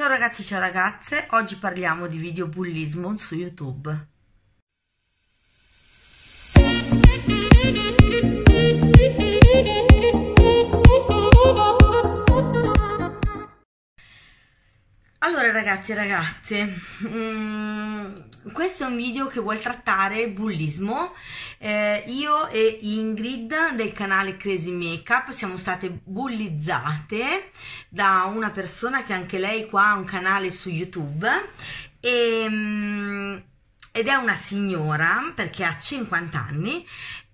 Ciao ragazzi, ciao ragazze, oggi parliamo di videobullismo su YouTube. Allora ragazzi e ragazze, mm, questo è un video che vuol trattare bullismo, eh, io e Ingrid del canale Crazy Makeup siamo state bullizzate da una persona che anche lei qua ha un canale su YouTube e, mm, ed è una signora perché ha 50 anni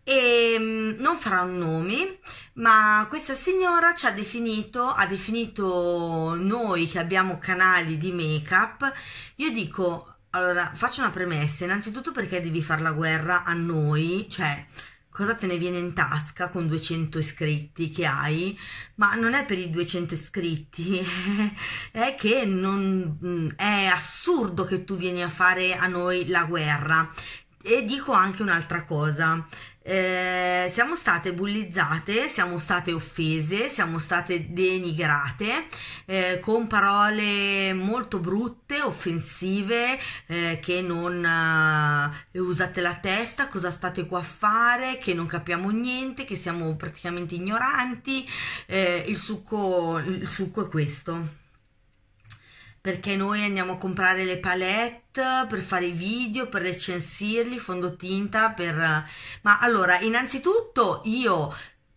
e mm, non farò nomi, ma questa signora ci ha definito, ha definito noi che abbiamo canali di make up. Io dico, allora faccio una premessa, innanzitutto perché devi fare la guerra a noi, cioè cosa te ne viene in tasca con 200 iscritti che hai, ma non è per i 200 iscritti, è che non, mm, è assurdo che tu vieni a fare a noi la guerra. E dico anche un'altra cosa, eh, siamo state bullizzate, siamo state offese, siamo state denigrate eh, con parole molto brutte, offensive, eh, che non eh, usate la testa, cosa state qua a fare, che non capiamo niente, che siamo praticamente ignoranti. Eh, il, succo, il succo è questo perché noi andiamo a comprare le palette per fare i video, per recensirli, fondotinta, per... Ma allora, innanzitutto io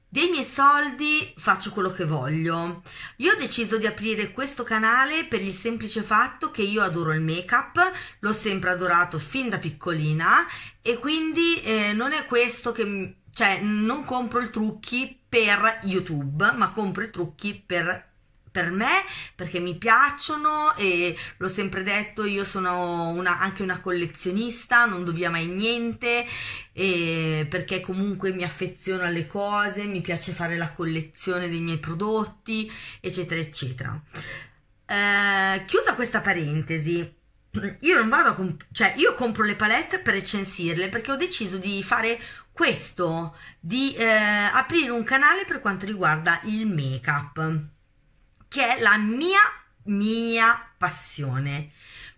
dei miei soldi faccio quello che voglio. Io ho deciso di aprire questo canale per il semplice fatto che io adoro il make up, l'ho sempre adorato fin da piccolina e quindi eh, non è questo che... cioè non compro i trucchi per YouTube, ma compro i trucchi per per me perché mi piacciono e l'ho sempre detto io sono una, anche una collezionista non dovia mai niente perché comunque mi affeziono alle cose mi piace fare la collezione dei miei prodotti eccetera eccetera eh, chiusa questa parentesi io non vado a comp- cioè io compro le palette per recensirle perché ho deciso di fare questo di eh, aprire un canale per quanto riguarda il make up che è la mia, mia passione.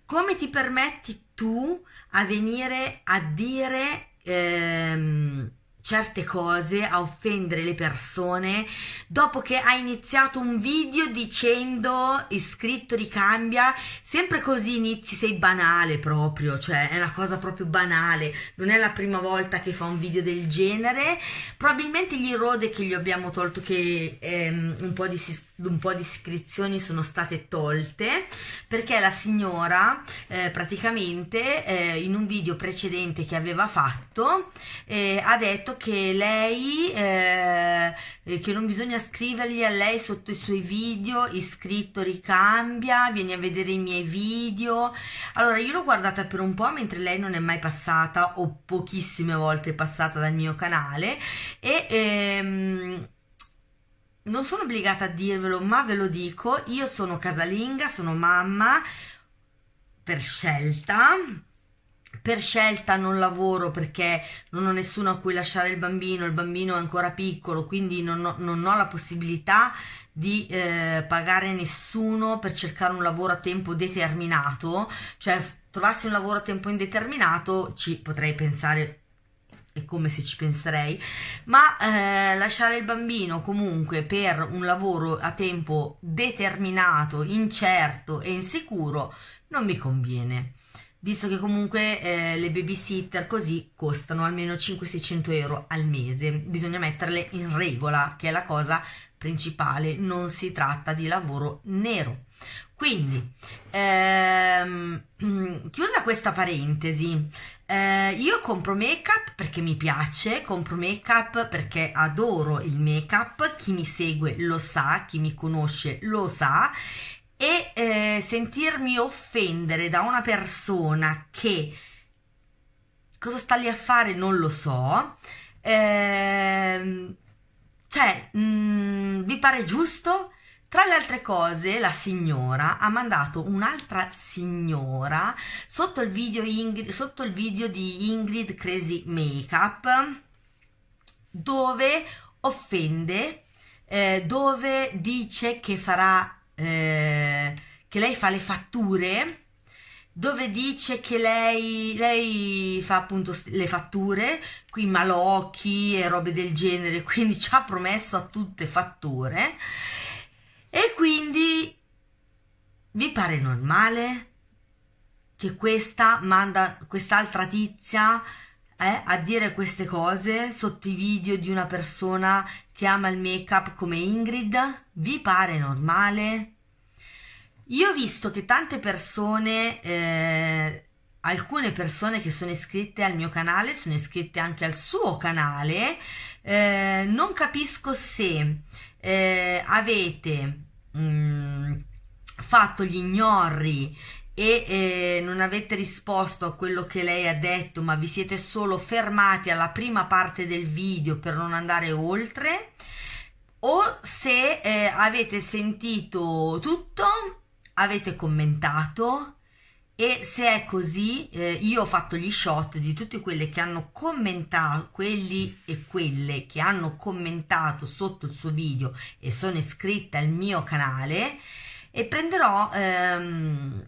Come ti permetti tu a venire a dire... Ehm, certe cose, a offendere le persone, dopo che ha iniziato un video dicendo iscritto ricambia, sempre così inizi, sei banale proprio, cioè è una cosa proprio banale, non è la prima volta che fa un video del genere, probabilmente gli rode che gli abbiamo tolto, che ehm, un, po di, un po' di iscrizioni sono state tolte, perché la signora eh, praticamente eh, in un video precedente che aveva fatto eh, ha detto che lei, eh, che non bisogna scrivergli a lei sotto i suoi video, iscritto ricambia, vieni a vedere i miei video. Allora io l'ho guardata per un po' mentre lei non è mai passata o pochissime volte passata dal mio canale e... Ehm, non sono obbligata a dirvelo, ma ve lo dico, io sono casalinga, sono mamma per scelta, per scelta non lavoro perché non ho nessuno a cui lasciare il bambino, il bambino è ancora piccolo, quindi non ho, non ho la possibilità di eh, pagare nessuno per cercare un lavoro a tempo determinato, cioè trovarsi un lavoro a tempo indeterminato ci potrei pensare e come se ci penserei, ma eh, lasciare il bambino comunque per un lavoro a tempo determinato, incerto e insicuro non mi conviene visto che comunque eh, le babysitter così costano almeno 500-600 euro al mese, bisogna metterle in regola, che è la cosa principale, non si tratta di lavoro nero. Quindi, ehm, chiusa questa parentesi, eh, io compro make up perché mi piace, compro make up perché adoro il make up, chi mi segue lo sa, chi mi conosce lo sa e eh, sentirmi offendere da una persona che cosa sta lì a fare non lo so, eh, cioè mh, mm, vi pare giusto? Tra le altre cose, la signora ha mandato un'altra signora sotto il, video Ingr- sotto il video di Ingrid Crazy Makeup dove offende, eh, dove dice che farà eh, che lei fa le fatture dove dice che lei, lei fa appunto le fatture, qui malocchi e robe del genere, quindi ci ha promesso a tutte fatture. E quindi vi pare normale che questa manda quest'altra tizia eh, a dire queste cose sotto i video di una persona che ama il make up come Ingrid? Vi pare normale? Io ho visto che tante persone, eh, alcune persone che sono iscritte al mio canale, sono iscritte anche al suo canale, eh, non capisco se eh, avete mh, mm, fatto gli ignorri e eh, non avete risposto a quello che lei ha detto, ma vi siete solo fermati alla prima parte del video per non andare oltre, o se eh, avete sentito tutto, avete commentato e se è così, eh, io ho fatto gli shot di tutti quelli che hanno commentato, quelli e quelle che hanno commentato sotto il suo video e sono iscritte al mio canale e prenderò ehm,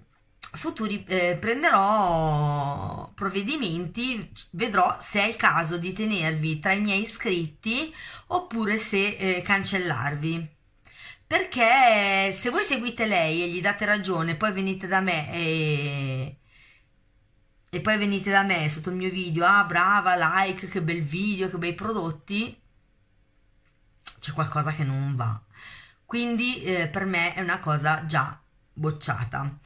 futuri eh, prenderò provvedimenti, vedrò se è il caso di tenervi tra i miei iscritti oppure se eh, cancellarvi. Perché se voi seguite lei e gli date ragione, poi venite da me e, e poi venite da me sotto il mio video, ah brava, like, che bel video, che bei prodotti, c'è qualcosa che non va. Quindi eh, per me è una cosa già bocciata.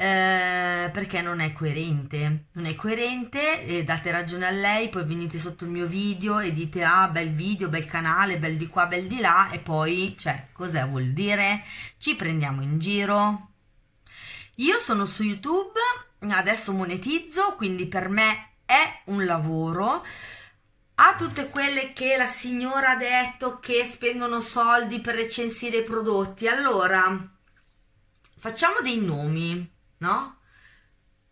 Eh, perché non è coerente. Non è coerente, e eh, date ragione a lei, poi venite sotto il mio video e dite ah bel video, bel canale, bel di qua, bel di là e poi, cioè, cos'è vuol dire? Ci prendiamo in giro. Io sono su YouTube, adesso monetizzo, quindi per me è un lavoro a tutte quelle che la signora ha detto che spendono soldi per recensire i prodotti. Allora, facciamo dei nomi no?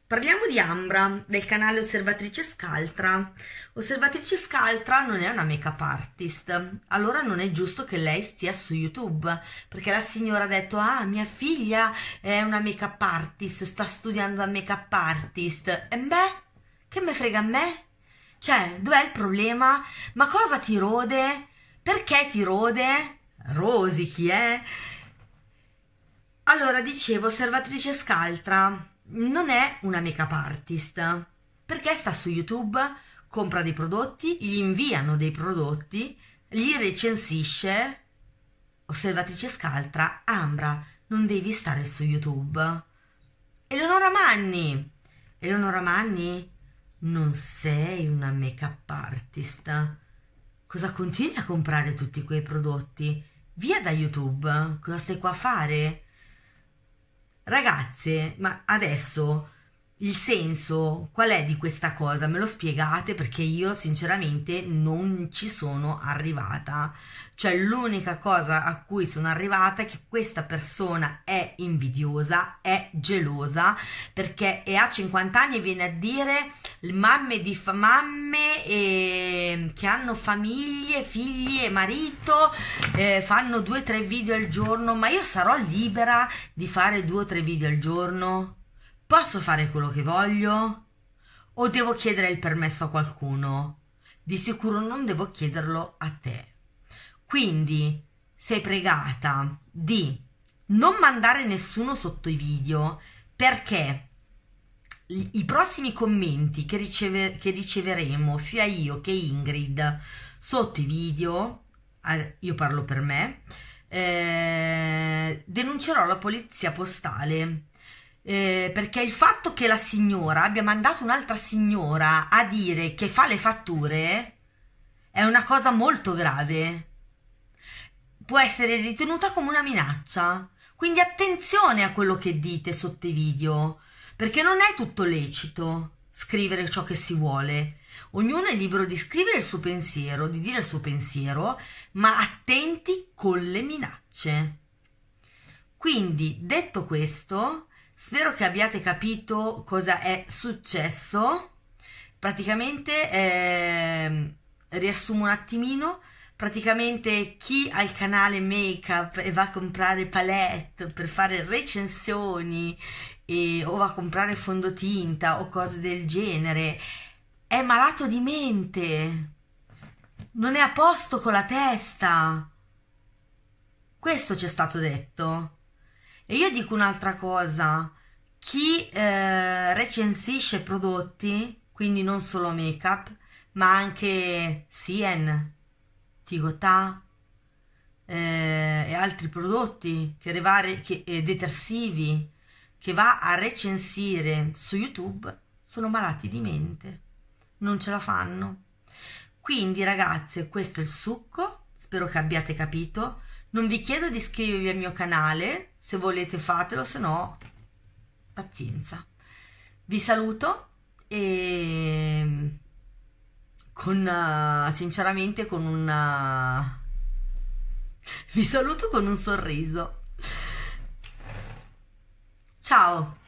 Parliamo di Ambra, del canale Osservatrice Scaltra. Osservatrice Scaltra non è una make-up artist, allora non è giusto che lei stia su YouTube, perché la signora ha detto, ah, mia figlia è una make-up artist, sta studiando a make-up artist. E beh, che me frega a me? Cioè, dov'è il problema? Ma cosa ti rode? Perché ti rode? Rosi chi è? Eh? Allora, dicevo, Osservatrice Scaltra non è una make-up artist perché sta su YouTube, compra dei prodotti, gli inviano dei prodotti, li recensisce. Osservatrice Scaltra, Ambra, non devi stare su YouTube. Eleonora Manni, Eleonora Manni, non sei una make-up artist. Cosa continui a comprare tutti quei prodotti? Via da YouTube, cosa stai qua a fare? Ragazze, ma adesso il senso qual è di questa cosa? Me lo spiegate perché io sinceramente non ci sono arrivata. Cioè l'unica cosa a cui sono arrivata è che questa persona è invidiosa, è gelosa, perché è a 50 anni e viene a dire mamme di fa- mamme eh, che hanno famiglie, figli e marito, eh, fanno o tre video al giorno, ma io sarò libera di fare due o tre video al giorno? Posso fare quello che voglio? O devo chiedere il permesso a qualcuno? Di sicuro non devo chiederlo a te. Quindi sei pregata di non mandare nessuno sotto i video perché i prossimi commenti che, riceve, che riceveremo sia io che Ingrid sotto i video, io parlo per me, eh, denuncerò la polizia postale eh, perché il fatto che la signora abbia mandato un'altra signora a dire che fa le fatture è una cosa molto grave. Può essere ritenuta come una minaccia. Quindi attenzione a quello che dite sotto i video, perché non è tutto lecito scrivere ciò che si vuole. Ognuno è libero di scrivere il suo pensiero, di dire il suo pensiero, ma attenti con le minacce. Quindi, detto questo, Spero che abbiate capito cosa è successo. Praticamente eh, riassumo un attimino. Praticamente chi ha il canale make up e va a comprare palette per fare recensioni e, o va a comprare fondotinta o cose del genere è malato di mente. Non è a posto con la testa. Questo ci è stato detto. E io dico un'altra cosa, chi eh, recensisce prodotti, quindi non solo make-up, ma anche Sien, Tigotà eh, e altri prodotti che, revari, che eh, detersivi che va a recensire su YouTube sono malati di mente, non ce la fanno. Quindi ragazze, questo è il succo, spero che abbiate capito. Non vi chiedo di iscrivervi al mio canale se volete fatelo, se no pazienza. Vi saluto e con uh, sinceramente con un eh, vi saluto con un sorriso. Ciao.